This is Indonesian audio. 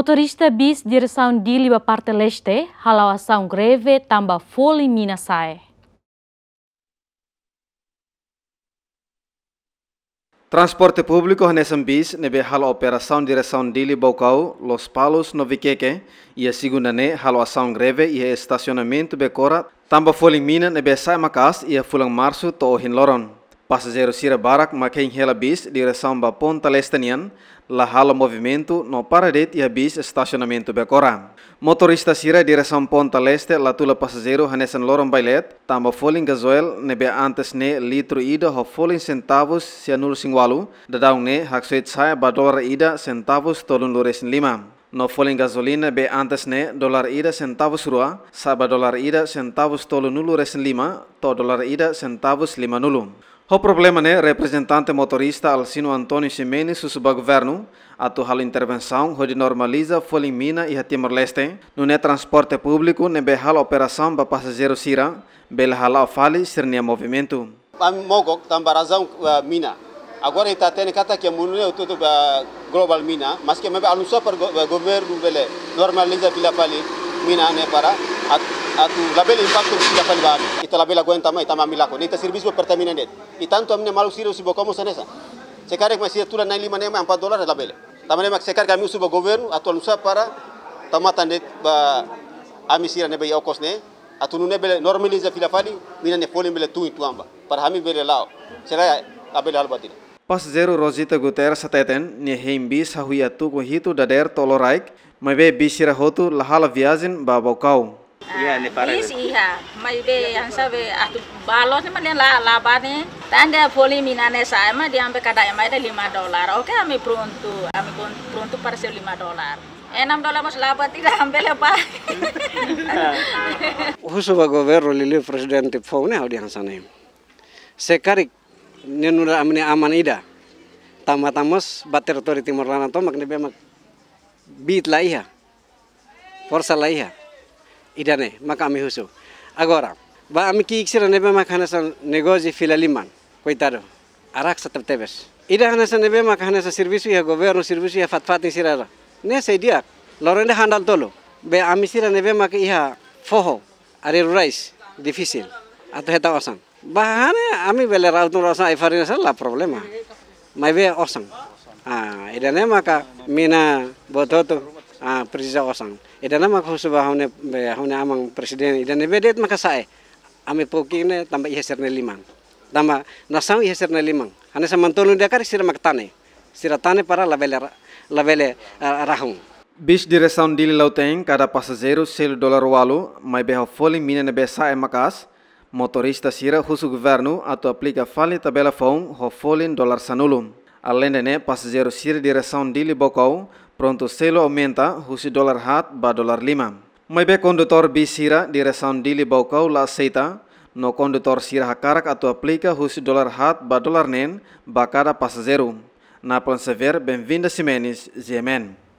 Motorista bis direção de liba parte leste, halawação greve tamba mina sae. Transporte público Hanesam bis nebe hal operação direção de Libaucau, Los Palos, Novikeke e a segunda ne halawação greve e estacionamento becora, tamba fole mina nebe sae macas e a fulang março to hinloron. Pasazero Sira Barak maquem hela bis di ba Ponta Lestanian, la hala movimento no paradet e bis estacionamento becora. Motorista Sira direção Ponta Leste la tula passageiro hanesan loron bailet, tamba foling gasoil nebe antes ne litro ida ho folin centavos sianul singwalu, dadang ne haksuit saya badolar ida centavos tolun luresin lima. No foling gasolina be antes ne dolar ida centavos rua, saba dolar ida centavos tolun nulu resen lima, to dolar ida centavos lima nulu. O problema, né, representante motorista Alcino Antônio Ximenes, susba governo, atual intervenção, onde normaliza folha em Mina e a Timor-Leste, no né transporte público, ne a operação para passageiro Sira, belhala fale, sirnia movimento. Mogok, a eh, Mina. Agora está tendo cata que munune né, tudo eh, global Mina, mas que mesmo alunsó para o eh, governo, normaliza pila pali, Mina, né, para atu label impacto bisila fali baari ita yang guentama ita mamilako Nita servis buat pertamina net Ita itanto amne malu siro sibo komo sanesa sekarang masih turun naik lima nema empat dolar label tamane mak sekarang kami buat gubernu atu alusa para tamata net ba amisira nebe ya okos ne atu nune bela normaliza fila fali mina ne foli bela tuin tuamba para hami bele lao label abel batin. Pas zero Rosita Guter seteten nih himbi sahuyatu kuhitu hitu dader toloraik mabe bisira hotu lahala viazin babau kau iya ne pare is iya mai be yang sabe atu balos ne mane la la bane tanda poli minane sa ma di ambe kada ma ida 5 dolar oke ami pronto ami pronto parse 5 dolar eh, enam dolar mas laba tidak ambil apa husuba governo lili presidente faune audiensa ne sekarik nenura amne aman ida tamatamos bater tori timor lana to makne be mak bit laiha forsa laiha ইডানে মাক আমি হৈছোঁ আগৰা বা আমি কি কিছু ৰান্ধিব মা খানা চাওঁ নেগো যি ফিলালি মান কৈতাৰ আৰাক চাতে টেবেচ ইদা খানা চাওঁ নেবে মা খানা চাওঁ চিৰবিচুই হে গোবে আৰু চিৰবিচুই হে ফাট ফাট নিচিৰা আৰু নে চাই দিয়া লৰেণ্ডে হাণ্ডাল তলো বে আমি চিৰা নেবে মাক ইহা ফহ আৰে ৰাইচ ডিফিচিল আৰু হেতা অচাং বা হানে আমি বেলে ৰাউত ৰচাওঁ এফাৰি নাচাওঁ লাভ প্ৰব্লেম হা মাইবে অচাং অঁ ইদানে মাকা মিনা বধ ah presida osang idana mak suba hone be eh, hone amang presiden idana bedet maka sae ame pokine tamba ne limang tamba iheser ne limang hane samantolu dakar sira maktane sira tane para labele labele eh, rahung Bis direção dele lauteng kada passageiro sel dolar walu, mas beha fole mina ne besa é e makas Motorista sira husu governo atau aplica fali tabela fão ho fole dolar sanulum pas passageiro sir di direção dili Bokau, pronto selo aumenta husi dólar hat ba dólar lima be kondutor bi sira direção dili Bokau la seita no kondutor sira hakarak atau aplica husi dólar hat ba dólar nen ba cada passageiro na plan sever bem-vinda simenis, zemen